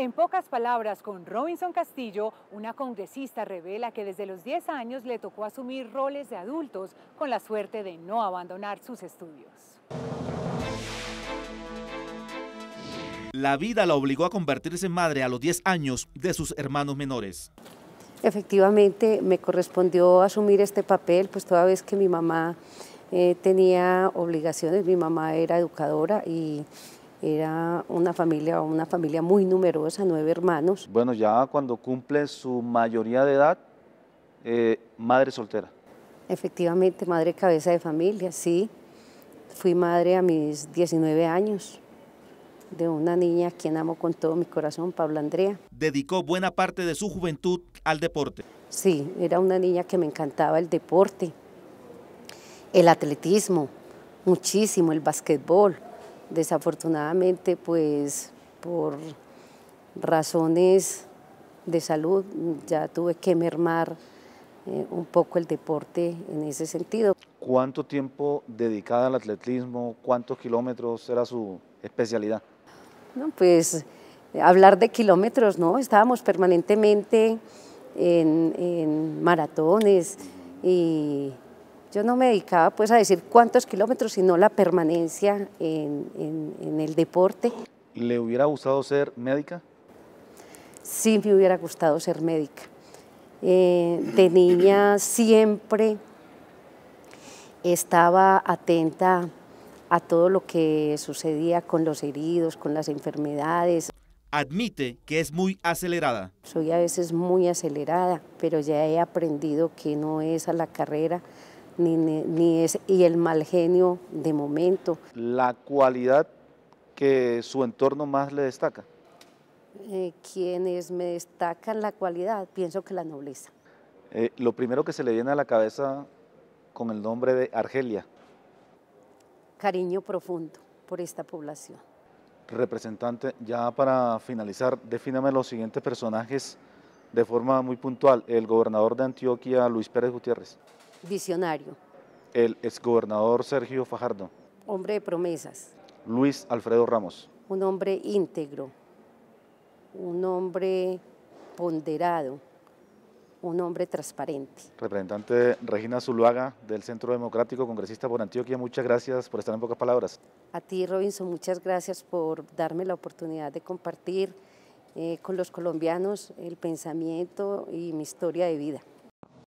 En pocas palabras, con Robinson Castillo, una congresista revela que desde los 10 años le tocó asumir roles de adultos con la suerte de no abandonar sus estudios. La vida la obligó a convertirse en madre a los 10 años de sus hermanos menores. Efectivamente, me correspondió asumir este papel, pues toda vez que mi mamá eh, tenía obligaciones, mi mamá era educadora y era una familia, una familia muy numerosa, nueve hermanos. Bueno, ya cuando cumple su mayoría de edad, eh, madre soltera. Efectivamente, madre cabeza de familia, sí. Fui madre a mis 19 años de una niña a quien amo con todo mi corazón, Pablo Andrea. Dedicó buena parte de su juventud al deporte. Sí, era una niña que me encantaba el deporte, el atletismo, muchísimo, el básquetbol. Desafortunadamente, pues por razones de salud ya tuve que mermar eh, un poco el deporte en ese sentido. ¿Cuánto tiempo dedicada al atletismo? ¿Cuántos kilómetros era su especialidad? No, pues hablar de kilómetros, no, estábamos permanentemente en, en maratones y yo no me dedicaba pues a decir cuántos kilómetros, sino la permanencia en, el deporte. ¿Le hubiera gustado ser médica? Sí, me hubiera gustado ser médica. Eh, de niña siempre estaba atenta a todo lo que sucedía con los heridos, con las enfermedades. Admite que es muy acelerada. Soy a veces muy acelerada, pero ya he aprendido que no es a la carrera, ni, es, y el mal genio de momento. La cualidad que su entorno más le destaca. Eh, quienes me destacan la cualidad, pienso que la nobleza. Eh, lo primero que se le viene a la cabeza con el nombre de Argelia. Cariño profundo por esta población. Representante, ya para finalizar, defíname los siguientes personajes de forma muy puntual. El gobernador de Antioquia, Luis Pérez Gutiérrez. Visionario. El exgobernador Sergio Fajardo. Hombre de promesas. Luis Alfredo Ramos. Un hombre íntegro, un hombre ponderado, un hombre transparente. Representante Regina Zuluaga del Centro Democrático, congresista por Antioquia, muchas gracias por estar en pocas palabras. A ti Robinson, muchas gracias por darme la oportunidad de compartir eh, con los colombianos el pensamiento y mi historia de vida.